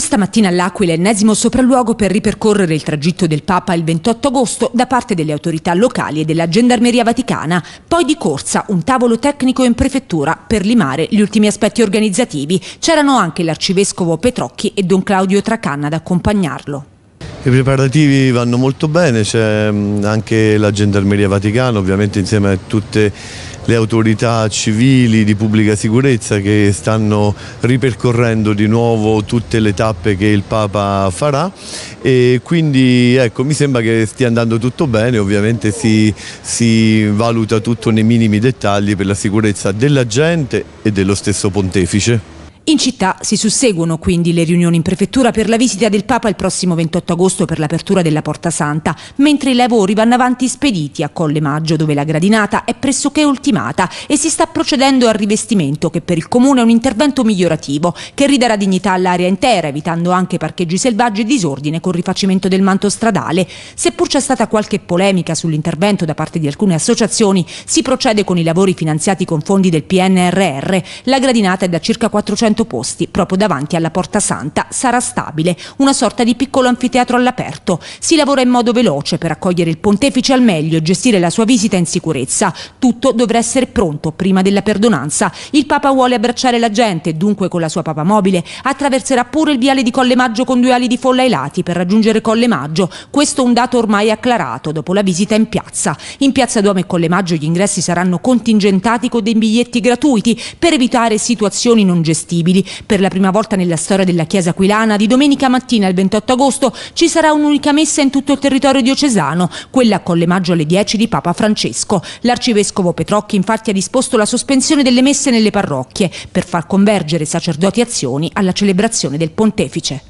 Questa mattina all'Aquila è ennesimo sopralluogo per ripercorrere il tragitto del Papa il 28 agosto da parte delle autorità locali e della Gendarmeria Vaticana. Poi di corsa un tavolo tecnico in prefettura per limare gli ultimi aspetti organizzativi. C'erano anche l'arcivescovo Petrocchi e don Claudio Tracanna ad accompagnarlo. I preparativi vanno molto bene, c'è mm, anche la Gendarmeria Vaticana, ovviamente insieme a tutte le autorità civili di pubblica sicurezza che stanno ripercorrendo di nuovo tutte le tappe che il Papa farà e quindi ecco, mi sembra che stia andando tutto bene, ovviamente si, si valuta tutto nei minimi dettagli per la sicurezza della gente e dello stesso pontefice. In città si susseguono quindi le riunioni in prefettura per la visita del Papa il prossimo 28 agosto per l'apertura della Porta Santa, mentre i lavori vanno avanti spediti a Colle Maggio dove la gradinata è pressoché ultimata e si sta procedendo al rivestimento che per il comune è un intervento migliorativo che ridarà dignità all'area intera evitando anche parcheggi selvaggi e disordine con rifacimento del manto stradale. Seppur c'è stata qualche polemica sull'intervento da parte di alcune associazioni, si procede con i lavori finanziati con fondi del PNRR. La gradinata è da circa 400 200 posti, proprio davanti alla Porta Santa, sarà stabile, una sorta di piccolo anfiteatro all'aperto. Si lavora in modo veloce per accogliere il pontefice al meglio e gestire la sua visita in sicurezza. Tutto dovrà essere pronto prima della perdonanza. Il Papa vuole abbracciare la gente, dunque con la sua Papa Mobile attraverserà pure il viale di Colle Maggio con due ali di folla ai lati per raggiungere Colle Maggio. Questo è un dato ormai acclarato dopo la visita in piazza. In piazza Duomo e Colle Maggio gli ingressi saranno contingentati con dei biglietti gratuiti per evitare situazioni non gestite incredibili. Per la prima volta nella storia della Chiesa Aquilana, di domenica mattina il 28 agosto ci sarà un'unica messa in tutto il territorio diocesano, quella con le maggio alle 10 di Papa Francesco. L'arcivescovo Petrocchi infatti ha disposto la sospensione delle messe nelle parrocchie per far convergere sacerdoti e azioni alla celebrazione del pontefice.